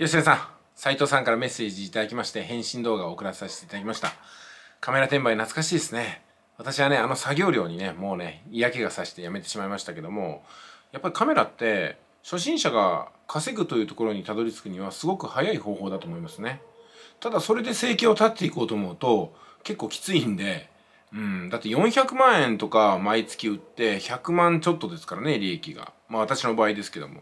吉田さん斉藤さんからメッセージいただきまして返信動画を送らさせていただきましたカメラ転売懐かしいですね私はねあの作業量にねもうね嫌気がさしてやめてしまいましたけどもやっぱりカメラって初心者が稼ぐというところにたどり着くにはすごく早い方法だと思いますねただそれで生計を立っていこうと思うと結構きついんでうん、だって400万円とか毎月売って100万ちょっとですからね利益がまあ私の場合ですけども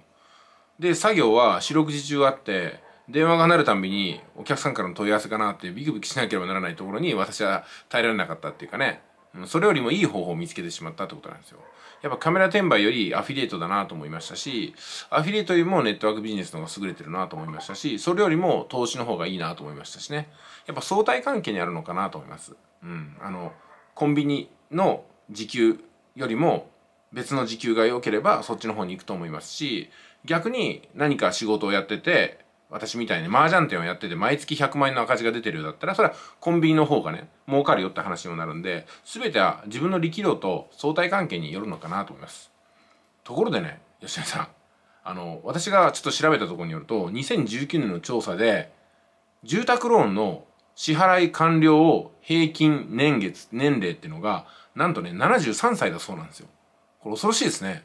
で作業は四六時中あって電話が鳴るたびにお客さんからの問い合わせかなってビクビクしなければならないところに私は耐えられなかったっていうかねそれよりもいい方法を見つけてしまったってことなんですよ。やっぱカメラ転売よりアフィリエイトだなと思いましたし、アフィリエイトよりもネットワークビジネスの方が優れてるなと思いましたし、それよりも投資の方がいいなと思いましたしね。やっぱ相対関係にあるのかなと思います。うん。あの、コンビニの時給よりも別の時給が良ければそっちの方に行くと思いますし、逆に何か仕事をやってて私みたいに麻雀店をやってて毎月100万円の赤字が出てるようだったらそれはコンビニの方がね儲かるよって話にもなるんで全ては自分の力量と相対関係によるのかなと思いますところでね吉田さんあの私がちょっと調べたところによると2019年の調査で住宅ローンの支払い完了を平均年月年齢っていうのがなんとね73歳だそうなんですよこれ恐ろしいですね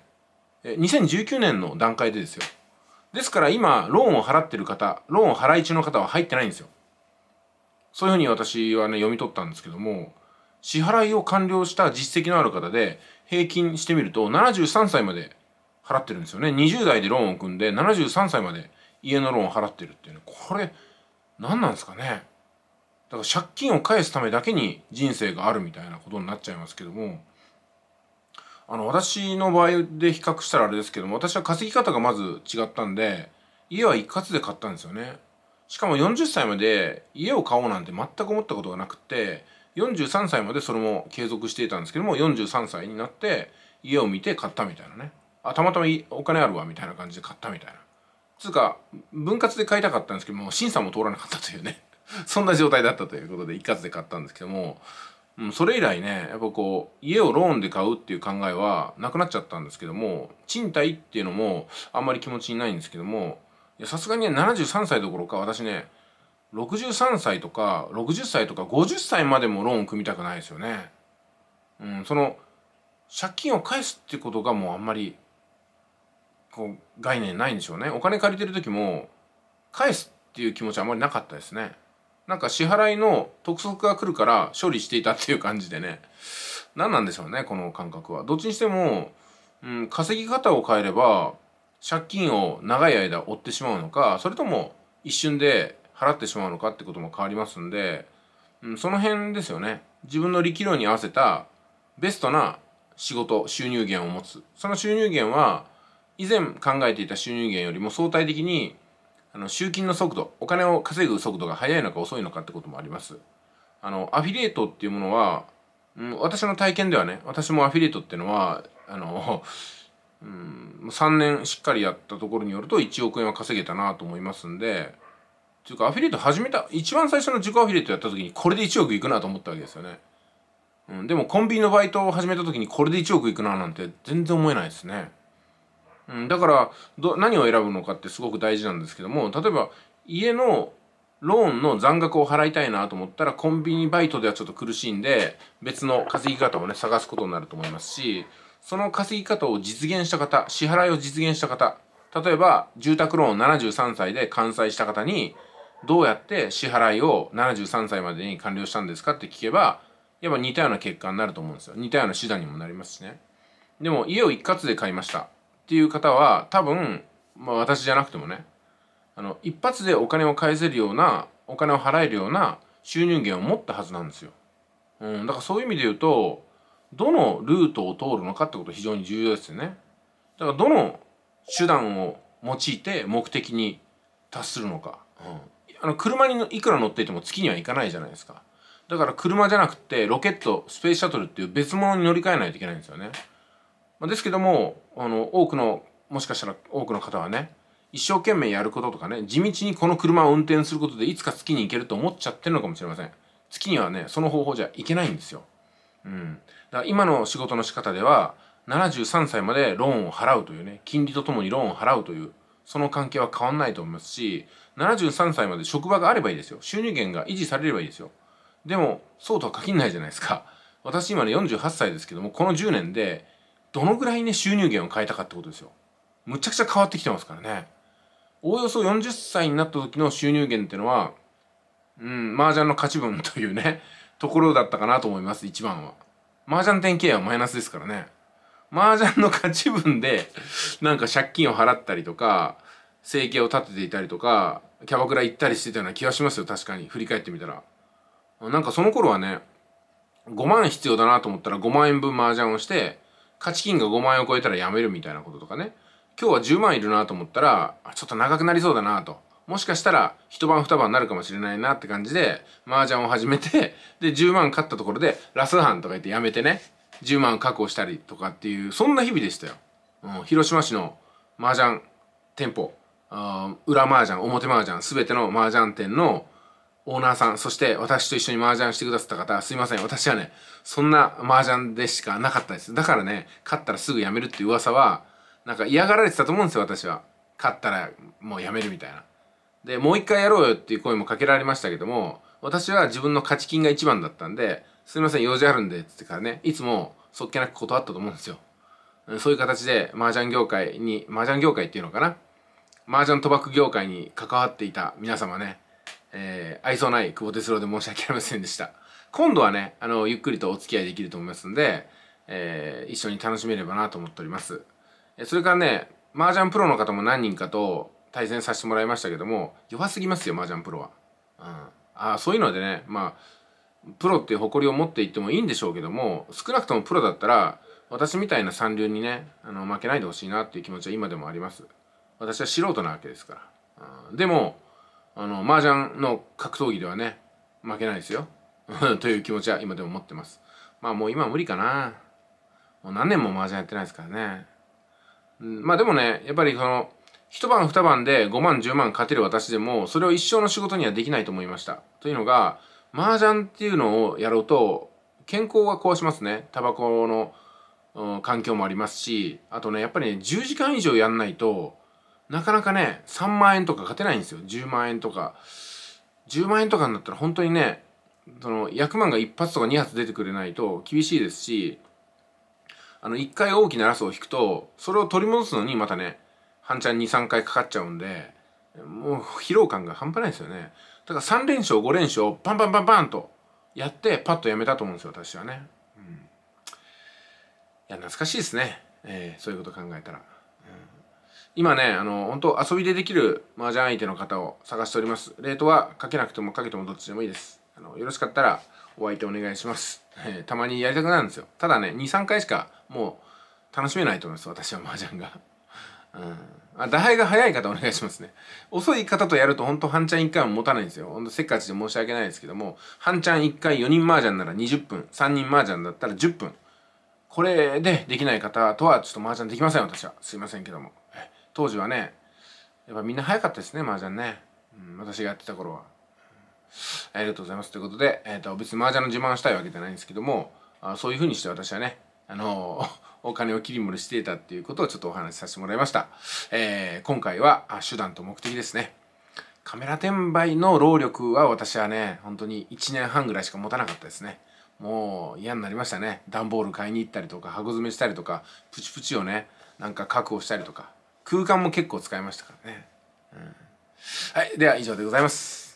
2019年の段階でですよですから今ローンを払ってる方ローンを払い中の方は入ってないんですよそういうふうに私はね読み取ったんですけども支払いを完了した実績のある方で平均してみると73歳まで払ってるんですよね20代でローンを組んで73歳まで家のローンを払ってるっていうねこれ何なんですかねだから借金を返すためだけに人生があるみたいなことになっちゃいますけどもあの私の場合で比較したらあれですけども私は稼ぎ方がまず違ったんで家は一括で買ったんですよねしかも40歳まで家を買おうなんて全く思ったことがなくて43歳までそれも継続していたんですけども43歳になって家を見て買ったみたいなねあたまたまお金あるわみたいな感じで買ったみたいなつうか分割で買いたかったんですけども審査も通らなかったというね そんな状態だったということで一括で買ったんですけどもうん、それ以来ね、やっぱこう、家をローンで買うっていう考えはなくなっちゃったんですけども、賃貸っていうのもあんまり気持ちにないんですけども、さすがにね、73歳どころか、私ね、63歳とか、60歳とか、50歳までもローン組みたくないですよね。うん、その、借金を返すってことがもうあんまり、こう、概念ないんでしょうね。お金借りてる時も、返すっていう気持ちはあんまりなかったですね。なんか支払いの督促が来るから処理していたっていう感じでね。何なんでしょうね、この感覚は。どっちにしても、うん、稼ぎ方を変えれば、借金を長い間負ってしまうのか、それとも一瞬で払ってしまうのかってことも変わりますんで、うん、その辺ですよね。自分の力量に合わせたベストな仕事、収入源を持つ。その収入源は、以前考えていた収入源よりも相対的にあの集金の速度お金を稼ぐ速度が速いのか遅いのかってこともありますあのアフィリエイトっていうものは、うん、私の体験ではね私もアフィリエイトっていうのはあの、うん、3年しっかりやったところによると1億円は稼げたなと思いますんでっていうかアフィリエイト始めた一番最初の自己アフィリエイトやった時にこれで1億いくなと思ったわけですよね、うん、でもコンビニのバイトを始めた時にこれで1億いくななんて全然思えないですねうん、だからど何を選ぶのかってすごく大事なんですけども例えば家のローンの残額を払いたいなと思ったらコンビニバイトではちょっと苦しいんで別の稼ぎ方をね探すことになると思いますしその稼ぎ方を実現した方支払いを実現した方例えば住宅ローン73歳で完済した方にどうやって支払いを73歳までに完了したんですかって聞けばやっぱ似たような結果になると思うんですよ似たような手段にもなりますしねでも家を一括で買いましたっていう方は多分、まあ、私じゃなくてもねあの一発でお金を返せるようなお金を払えるような収入源を持ったはずなんですよ。うん、だからそういう意味で言うとどのルートを通るのかってこと非常に重要ですよね。だからどの手段を用いて目的に達するのか。うん、あの車にいくら乗っていても月には行かないじゃないですか。だから車じゃなくてロケットスペースシャトルっていう別物に乗り換えないといけないんですよね。まあ、ですけどもあの多くのもしかしたら多くの方はね一生懸命やることとかね地道にこの車を運転することでいつか月に行けると思っちゃってるのかもしれません月にはねその方法じゃいけないんですよ、うん、だから今の仕事の仕方では73歳までローンを払うというね金利とともにローンを払うというその関係は変わんないと思いますし73歳まで職場があればいいですよ収入源が維持されればいいですよでもそうとは限らないじゃないですか私今ね48歳ですけどもこの10年でどのぐらいね収入源を変えたかってことですよむちゃくちゃ変わってきてますからねおおよそ40歳になった時の収入源っていうのはうん麻雀の勝ち分というねところだったかなと思います一番は麻雀点経はマイナスですからね麻雀の勝ち分でなんか借金を払ったりとか生計を立てていたりとかキャバクラ行ったりしてたような気がしますよ確かに振り返ってみたらなんかその頃はね5万必要だなと思ったら5万円分麻雀をして価値金が5万円を超えたらやめるみたいなこととかね今日は10万いるなと思ったらちょっと長くなりそうだなともしかしたら一晩二晩になるかもしれないなって感じで麻雀を始めてで10万勝ったところでラスハンとか言ってやめてね10万確保したりとかっていうそんな日々でしたよ、うん、広島市の麻雀店舗裏麻雀表麻雀全ての麻雀店のオーナーさん、そして私と一緒に麻雀してくださった方、すいません。私はね、そんな麻雀でしかなかったです。だからね、勝ったらすぐ辞めるっていう噂は、なんか嫌がられてたと思うんですよ、私は。勝ったらもう辞めるみたいな。で、もう一回やろうよっていう声もかけられましたけども、私は自分の勝ち金が一番だったんで、すいません、用事あるんで、っつってからね、いつもそっけなく断ったと思うんですよ。そういう形で、麻雀業界に、麻雀業界っていうのかな。麻雀賭博業界に関わっていた皆様ね、えー、愛想ない久保哲郎で申し訳ありませんでした。今度はね、あの、ゆっくりとお付き合いできると思いますんで、えー、一緒に楽しめればなと思っております。えそれからね、麻雀プロの方も何人かと対戦させてもらいましたけども、弱すぎますよ、麻雀プロは。うん。ああ、そういうのでね、まあ、プロっていう誇りを持っていってもいいんでしょうけども、少なくともプロだったら、私みたいな三流にね、あの、負けないでほしいなっていう気持ちは今でもあります。私は素人なわけですから。うん、でも、あの麻雀の格闘技ではね負けないですよ という気持ちは今でも持ってますまあもう今無理かなもう何年も麻雀やってないですからね、うん、まあでもねやっぱりその一晩二晩で5万10万勝てる私でもそれを一生の仕事にはできないと思いましたというのが麻雀っていうのをやろうと健康は壊しますねタバコの環境もありますしあとねやっぱりね10時間以上やんないとなかなかね、3万円とか勝てないんですよ。10万円とか。10万円とかになったら本当にね、その、100万が1発とか2発出てくれないと厳しいですし、あの、1回大きなラスを引くと、それを取り戻すのにまたね、半ちゃん2、3回かかっちゃうんで、もう疲労感が半端ないですよね。だから3連勝、5連勝、パンパンパンパンとやって、パッとやめたと思うんですよ、私はね。うん、いや、懐かしいですね。えー、そういうこと考えたら。今ね、あの、本当遊びでできる麻雀相手の方を探しております。レートはかけなくてもかけてもどっちでもいいです。あの、よろしかったらお相手お願いします。えー、たまにやりたくなるんですよ。ただね、2、3回しかもう楽しめないと思います、私は麻雀が。うん。あ、打牌が早い方お願いしますね。遅い方とやると本当半チャン1回も持たないんですよ。ほんとせっかちで申し訳ないですけども、半チャン1回4人麻雀なら20分、3人麻雀だったら10分。これでできない方とはちょっと麻雀できません、私は。すいませんけども。当時はねやっぱみんな早かったですね麻雀ね、うん、私がやってた頃は、ありがとうございますということで、えーと、と別に麻雀の自慢したいわけじゃないんですけどもあそういうふうにして私はねあの お金を切り盛りしていたっていうことをちょっとお話しさせてもらいました、えー、今回は手段と目的ですねカメラ転売の労力は私はね本当に1年半ぐらいしか持たなかったですねもう嫌になりましたね段ボール買いに行ったりとか箱詰めしたりとかプチプチをねなんか確保したりとか空間も結構使いましたからね、うん、はいでは以上でございます